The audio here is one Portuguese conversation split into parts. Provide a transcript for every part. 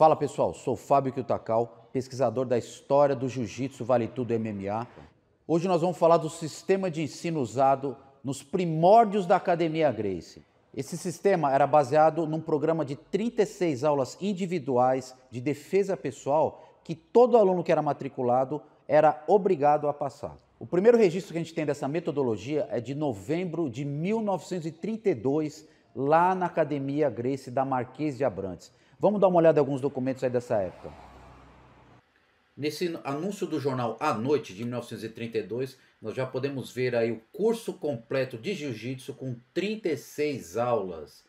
Fala pessoal, sou Fábio Kiyotakawa, pesquisador da história do Jiu-Jitsu Vale Tudo MMA. Hoje nós vamos falar do sistema de ensino usado nos primórdios da Academia Grace. Esse sistema era baseado num programa de 36 aulas individuais de defesa pessoal que todo aluno que era matriculado era obrigado a passar. O primeiro registro que a gente tem dessa metodologia é de novembro de 1932, lá na Academia Grace da Marquês de Abrantes. Vamos dar uma olhada em alguns documentos aí dessa época. Nesse anúncio do jornal A Noite de 1932, nós já podemos ver aí o curso completo de jiu-jitsu com 36 aulas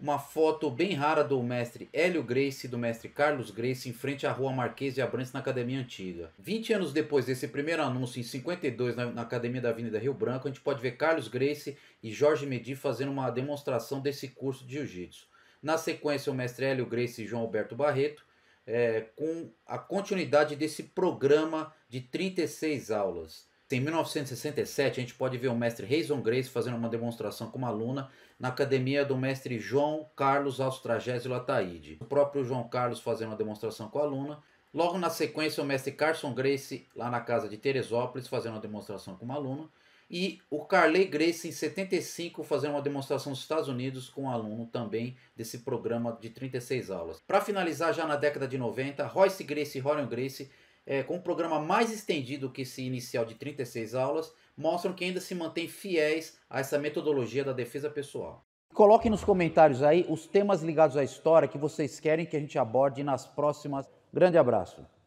uma foto bem rara do mestre Hélio Grace e do mestre Carlos Grace em frente à rua Marquês de Abrantes na Academia Antiga. 20 anos depois desse primeiro anúncio, em 52, na, na Academia da Avenida Rio Branco, a gente pode ver Carlos Grace e Jorge Medi fazendo uma demonstração desse curso de Jiu-Jitsu. Na sequência, o mestre Hélio Grace e João Alberto Barreto, é, com a continuidade desse programa de 36 aulas. Em 1967, a gente pode ver o mestre Reison Grace fazendo uma demonstração com uma aluna na academia do mestre João Carlos Austragésio Lataide. O próprio João Carlos fazendo uma demonstração com a aluna. Logo na sequência, o mestre Carson Grace, lá na casa de Teresópolis, fazendo uma demonstração com uma aluna. E o Carley Grace, em 75, fazendo uma demonstração nos Estados Unidos com um aluno também desse programa de 36 aulas. Para finalizar, já na década de 90, Royce Grace e Rorion Grace é, com um programa mais estendido que esse inicial de 36 aulas, mostram que ainda se mantém fiéis a essa metodologia da defesa pessoal. Coloquem nos comentários aí os temas ligados à história que vocês querem que a gente aborde nas próximas. Grande abraço.